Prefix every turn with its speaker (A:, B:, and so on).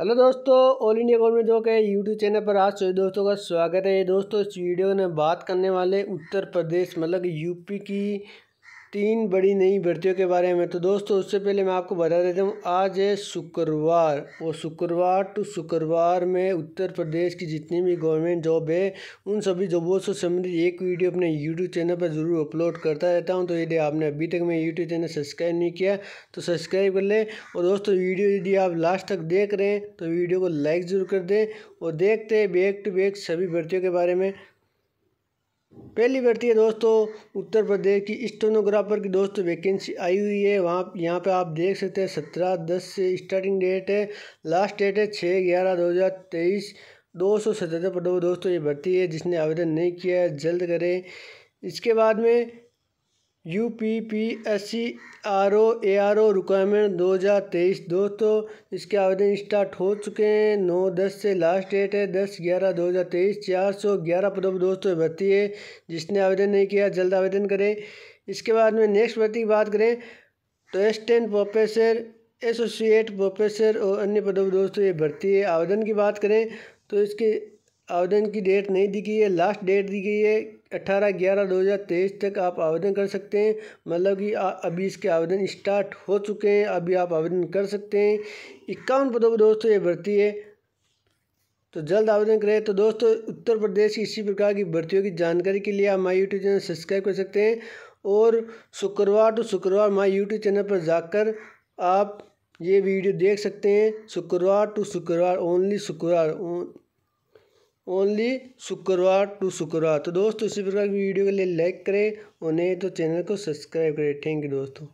A: hello दोस्तों all India government जो के यूट्यूब चैनल पर आज सभी दोस्तों का स्वागत है दोस्तों इस वीडियो में बात करने वाले उत्तर प्रदेश मतलब यूपी की तीन बड़ी नई भर्तियों के बारे में तो दोस्तों उससे पहले मैं आपको बता देता हूँ आज है शुक्रवार और शुक्रवार टू शुक्रवार में उत्तर प्रदेश की जितनी भी गवर्नमेंट जॉब है उन सभी जॉबों से संबंधित एक वीडियो अपने यूट्यूब चैनल पर ज़रूर अपलोड करता रहता हूँ तो यदि आपने अभी तक मेरे यूट्यूब चैनल सब्सक्राइब नहीं किया तो सब्सक्राइब कर लें और दोस्तों वीडियो यदि आप लास्ट तक देख रहे हैं तो वीडियो को लाइक ज़रूर कर दें और देखते हैं बैक टू बैक सभी भर्तियों के बारे में पहली भर्ती है दोस्तों उत्तर प्रदेश की स्टोनोग्राफर की दोस्तों वैकेंसी आई हुई है वहाँ यहाँ पे आप देख सकते हैं सत्रह दस से स्टार्टिंग डेट है लास्ट डेट है छः ग्यारह दो हज़ार तेईस दो सौ सतहत्तर पदों दोस्तों ये भर्ती है जिसने आवेदन नहीं किया है जल्द करें इसके बाद में U P P S C R O A R O requirement दो हज़ार तेईस दोस्तों इसके आवेदन स्टार्ट हो चुके हैं नौ दस से लास्ट डेट है दस ग्यारह दो हज़ार तेईस चार सौ ग्यारह पदों पर दोस्तों भर्ती है जिसने आवेदन नहीं किया जल्द आवेदन करें इसके बाद में नेक्स्ट भर्ती की बात करें तो एसटेंट प्रोफेसर एसोसिएट प्रोफेसर और अन्य पदों पर दोस्तों ये भर्ती है आवेदन की बात करें तो इसके आवेदन की डेट नहीं दी गई है लास्ट डेट दी गई है अट्ठारह ग्यारह दो हज़ार तेईस तक आप आवेदन कर सकते हैं मतलब कि अभी इसके आवेदन स्टार्ट हो चुके हैं अभी आप आवेदन कर सकते हैं इक्यावन पदों पर दोस्तों ये भर्ती है तो जल्द आवेदन करें तो दोस्तों उत्तर प्रदेश की इसी प्रकार की भर्तियों की जानकारी के लिए आप माई यूट्यूब चैनल सब्सक्राइब कर सकते हैं और शुक्रवार टू शुक्रवार माई यूट्यूब चैनल पर जाकर आप ये वीडियो देख सकते हैं शुक्रवार टू शुक्रवार ओनली शुक्रवार ओनली शुक्रवार टू शुक्रवार तो दोस्तों इसी प्रकार की वीडियो के लिए लाइक करें और नहीं तो चैनल को सब्सक्राइब करें थैंक यू दोस्तों